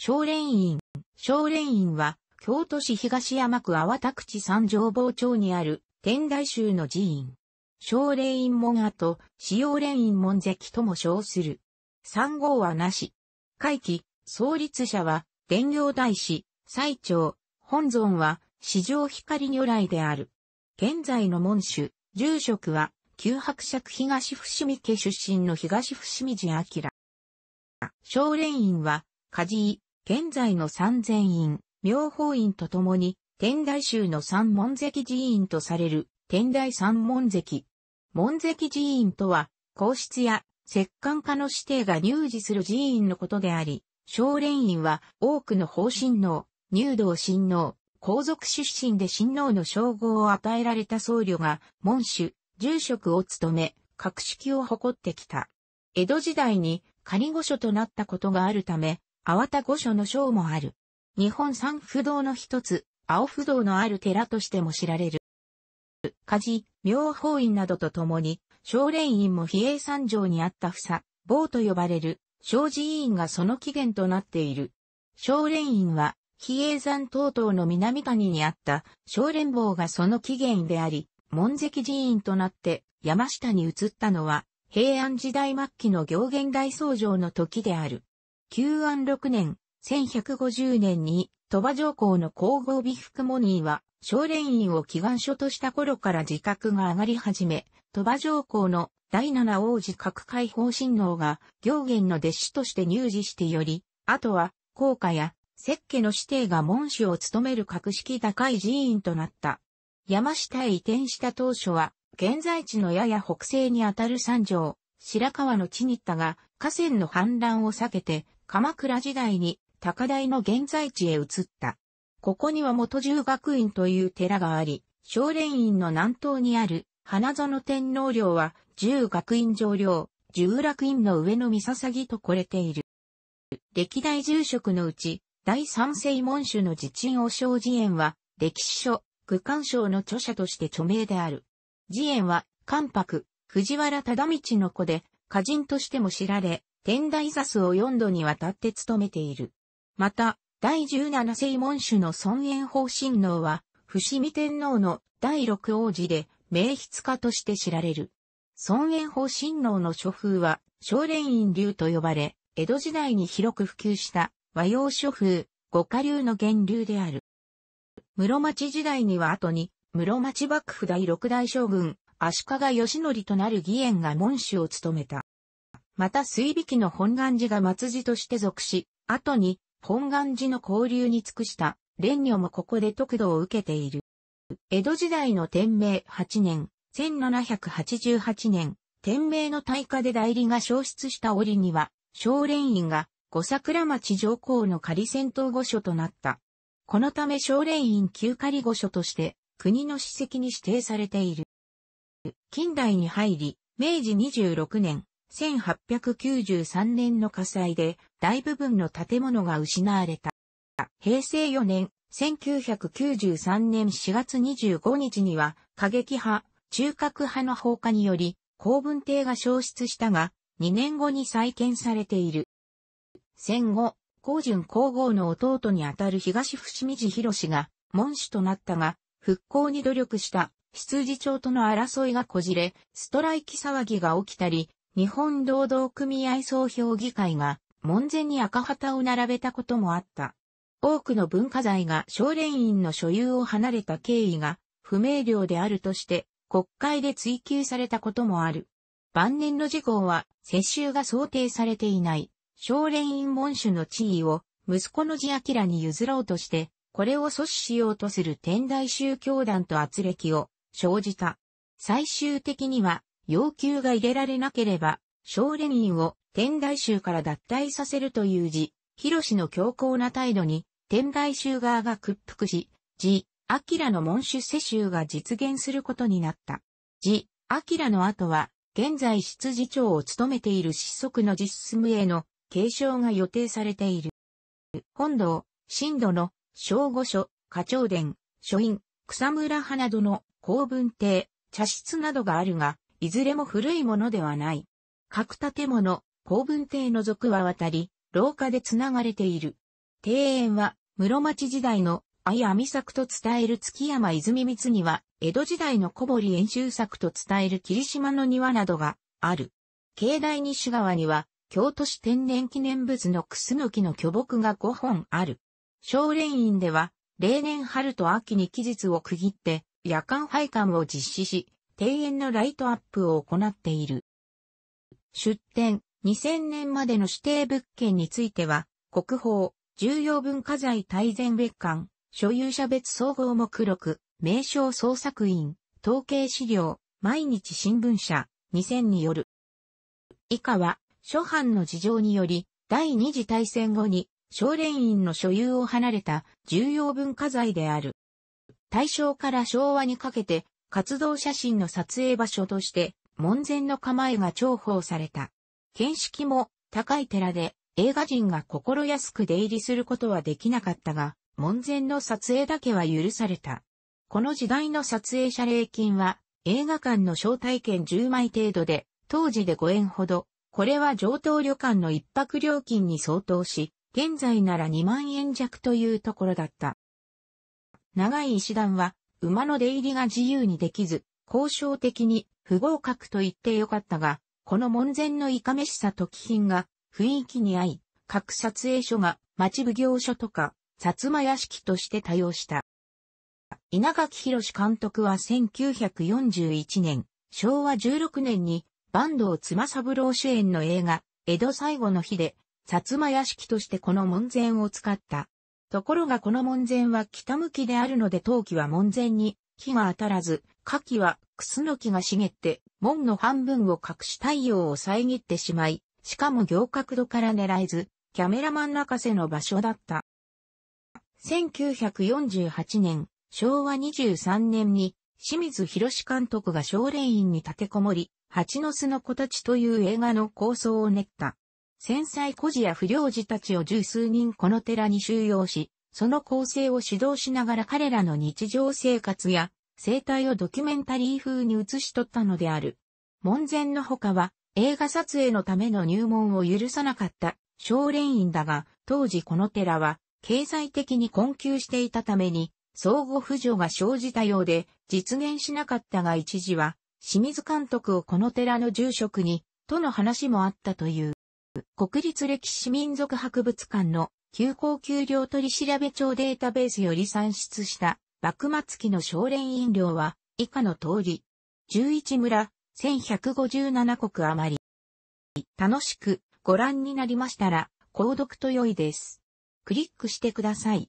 少霊院。少霊院は、京都市東山区淡田口三条坊町にある天台宗の寺院。少霊院門跡、使用霊院門跡とも称する。三号はなし。会期、創立者は、伝行大師、最長、本尊は、四条光如来である。現在の門主、住職は、旧伯爵東伏見家出身の東伏見寺明。少霊院は、梶井、現在の三千院、妙法院とともに、天台宗の三門関寺院とされる、天台三門関。門関寺院とは、皇室や、摂関家の指定が入寺する寺院のことであり、少年院は多くの法神能、入道神能、皇族出身で神能の称号を与えられた僧侶が、門主、住職を務め、格式を誇ってきた。江戸時代に仮御所となったことがあるため、粟田御所の章もある。日本三不動の一つ、青不動のある寺としても知られる。家事、妙法院などとともに、少霊院も比叡山城にあった房、坊と呼ばれる、少寺院がその起源となっている。少霊院は、比叡山等々の南谷にあった少霊坊がその起源であり、門跡寺院となって山下に移ったのは、平安時代末期の行元大僧正の時である。旧安6年、1150年に鳥羽上皇の皇后美福モニーは、少年院を祈願書とした頃から自覚が上がり始め、鳥羽上皇の第七王子各解放親王が行元の弟子として入寺してより、あとは、高家や、石家の指定が門主を務める格式高い寺院となった。山下へ移転した当初は、現在地のやや北西にあたる三条、白川の地に行ったが、河川の氾濫を避けて、鎌倉時代に高台の現在地へ移った。ここには元十学院という寺があり、少蓮院の南東にある花園天皇陵は十学院上陵、十楽院の上の三笹木とこれている。歴代住職のうち、第三世門主の自鎮和尚寺園は、歴史書、区間賞の著者として著名である。寺園は、関白、藤原忠道の子で、歌人としても知られ、天台座を4度にわたって務めている。また、第17世門主の尊厳法神能は、伏見天皇の第六王子で、名筆家として知られる。尊厳法神能の書風は、少蓮院流と呼ばれ、江戸時代に広く普及した和洋書風、五家流の源流である。室町時代には後に、室町幕府第六代将軍、足利義則となる義援が門主を務めた。また水引の本願寺が末寺として属し、後に本願寺の交流に尽くした蓮女もここで得度を受けている。江戸時代の天明8年、1788年、天明の大火で代理が消失した折には、少蓮院が五桜町上皇の仮戦闘御所となった。このため少蓮院旧仮御所として国の史跡に指定されている。近代に入り、明治26年、1893年の火災で大部分の建物が失われた。平成4年、1993年4月25日には過激派、中核派の放火により公文邸が消失したが、2年後に再建されている。戦後、高順皇后の弟にあたる東伏見寺博が門主となったが、復興に努力した、羊町との争いがこじれ、ストライキ騒ぎが起きたり、日本労働組合総評議会が門前に赤旗を並べたこともあった。多くの文化財が少年院の所有を離れた経緯が不明瞭であるとして国会で追及されたこともある。晩年の事項は世襲が想定されていない少年院門主の地位を息子の地明に譲ろうとして、これを阻止しようとする天台宗教団と圧力を生じた。最終的には要求が入れられなければ、少レニンを天台宗から脱退させるという字、広氏の強硬な態度に、天台宗側が屈服し、字、明の門主世襲が実現することになった。字、明の後は、現在執事長を務めている失速の実務への継承が予定されている。本堂、新土の、小御所、課長殿、書院、草村派などの公文亭、茶室などがあるが、いずれも古いものではない。各建物、公文邸の属は渡り、廊下で繋がれている。庭園は、室町時代のやみ作と伝える月山泉光には、江戸時代の小堀演習作と伝える霧島の庭などがある。境内西側には、京都市天然記念物のクスノキの巨木が5本ある。少連院では、例年春と秋に期日を区切って、夜間廃館を実施し、庭園のライトアップを行っている。出展、2000年までの指定物件については、国宝、重要文化財大全別館、所有者別総合目録、名称創作員、統計資料、毎日新聞社、2000による。以下は、諸藩の事情により、第二次大戦後に、少連院の所有を離れた重要文化財である。大正から昭和にかけて、活動写真の撮影場所として門前の構えが重宝された。見識も高い寺で映画人が心安く出入りすることはできなかったが、門前の撮影だけは許された。この時代の撮影謝礼金は映画館の招待券10枚程度で、当時で5円ほど、これは上等旅館の一泊料金に相当し、現在なら2万円弱というところだった。長い石段は馬の出入りが自由にできず、交渉的に不合格と言ってよかったが、この門前のいかめしさと気品が雰囲気に合い、各撮影所が町奉行所とか、薩摩屋敷として多用した。稲垣博監督は1941年、昭和16年に、坂東妻三郎主演の映画、江戸最後の日で、薩摩屋敷としてこの門前を使ったところがこの門前は北向きであるので陶器は門前に火が当たらず、火器はクスノキが茂って、門の半分を隠し太陽を遮ってしまい、しかも行角度から狙えず、キャメラマン泣かせの場所だった。1948年、昭和23年に、清水博士監督が少年院に立てこもり、蜂の巣の子たちという映画の構想を練った。戦災孤児や不良児たちを十数人この寺に収容し、その構成を指導しながら彼らの日常生活や生態をドキュメンタリー風に写し取ったのである。門前の他は映画撮影のための入門を許さなかった少年院だが、当時この寺は経済的に困窮していたために相互扶助が生じたようで実現しなかったが一時は清水監督をこの寺の住職にとの話もあったという。国立歴史民族博物館の休校給料取調べ帳データベースより算出した幕末期の少年飲料は以下の通り、11村、1157国余り。楽しくご覧になりましたら、購読と良いです。クリックしてください。